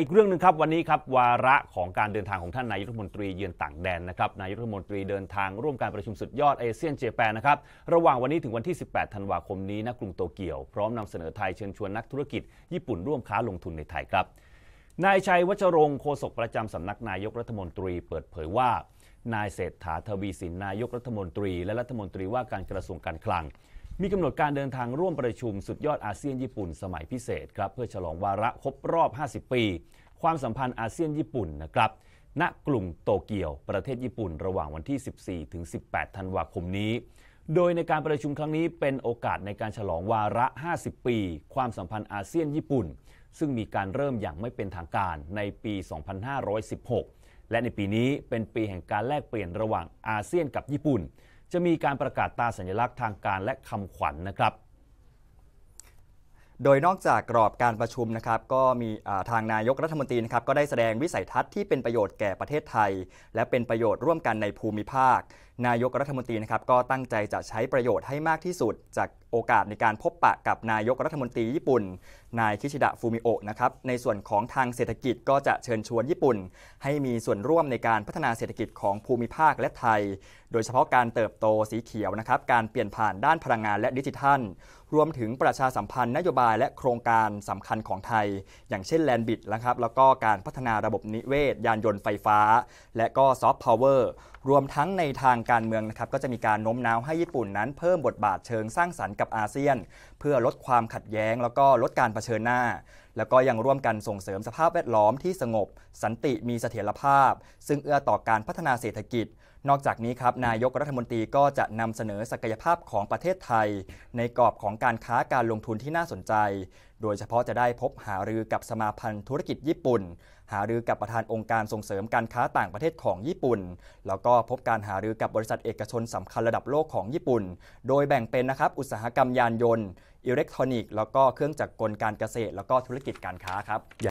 อีกเรื่องหนึ่งครับวันนี้ครับวาระของการเดินทางของท่านนายกรัฐมนตรีเยือนต่างแดนนะครับนายกรัฐมนตรีเดินทางร่วมการประชุมสุดยอดเอเชียนเจแปนนะครับระหว่างวันนี้ถึงวันที่ 18 ธันวาคม นี้ณกรุงโตเกียวพร้อมนำเสนอไทยเชิญชวนนักธุรกิจญี่ปุ่นร่วมค้าลงทุนในไทยครับนายชัยวัชรงค์โฆษกประจำสำนักนายกรัฐมนตรี เปิดเผยว่า นายเศรษฐาทวีสินนายกรัฐมนตรี และรัฐมนตรีว่าการกระทรวงการคลังมีกำหนดการเดินทางร่วมประชุมสุดยอดอาเซียนญี่ปุ่น สมัยพิเศษครับเพื่อฉลองวาระครบรอบ 50 ปี ความสัมพันธ์อาเซียนญี่ปุ่นนะครับณกลุ่มโตเกียวประเทศญี่ปุ่นระหว่างวันที่ 14 ถึง 18 ธันวาคมนี้ โดยในการประชุมครั้งนี้เป็นโอกาสในการฉลองวาระ 50 ปี ความสัมพันธ์อาเซียนญี่ปุ่น ซึ่งมีการเริ่มอย่างไม่เป็นทางการในปี 2516 และในปีนี้ เป็นปีแห่งการแลกเปลี่ยนระหว่างอาเซียนกับญี่ปุ่นจะมีการประกาศตาสัญลักษณ์ทางการและคำขวัญนะครับโดยนอกจากกรอบการประชุมนะครับก็มีทางนายกรัฐมนตรีนะครับก็ได้แสดงวิสัยทัศน์ที่เป็นประโยชน์แก่ประเทศไทย และเป็นประโยชน์ร่วมกันในภูมิภาค นายกรัฐมนตรีนะครับก็ตั้งใจจะใช้ประโยชน์ให้มากที่สุด จากโอกาสในการพบปะกับนายกรัฐมนตรีญี่ปุ่น นายคิชิดะฟูมิโอะนะครับในส่วนของทางเศรษฐกิจก็จะเชิญชวนญี่ปุ่น ให้มีส่วนร่วมในการพัฒนาเศรษฐกิจของภูมิภาคและไทย โดยเฉพาะการเติบโตสีเขียวนะครับการเปลี่ยนผ่านด้านพลังงานและดิจิทัลรวมถึงประชาสัมพันธ์นโยบายายและโครงการสำคัญของไทย อย่างเช่นแลนบิดนะครับแล้วก็การพัฒนาระบบนิเวศ ยานยนต์ไฟฟ้า และก็ซอฟต์พาวเวอร์รวมทั้งในทางการเมืองนะครับก็จะมีการโน้มน้าวให้ญี่ปุ่นนั้นเพิ่มบทบาทเชิงสร้างสรรค์กับอาเซียน เพื่อลดความขัดแย้งแล้วก็ลดการเผชิญหน้า แล้วก็ยังร่วมกันส่งเสริมสภาพแวดล้อมที่สงบสันติมีเสถียรภาพ ซึ่งเอื้อต่อการพัฒนาเศรษฐกิจ นอกจากนี้ครับนายกรัฐมนตรีก็จะนำเสนอศักยภาพของประเทศไทย ในกรอบของการค้าการลงทุนที่น่าสนใจโดยเฉพาะจะได้พบหารือกับสมาพันธ์ธุรกิจญี่ปุ่น หารือกับประธานองค์การส่งเสริมการค้าต่างประเทศของญี่ปุ่นแล้วก็พบการหารือกับบริษัทเอกชนสำคัญระดับโลกของญี่ปุ่น โดยแบ่งเป็นนะครับอุตสาหกรรมยานยนต์ อิเล็กทรอนิกส์แล้วก็เครื่องจักรกลการเกษตร แล้วก็ธุรกิจการค้าครับ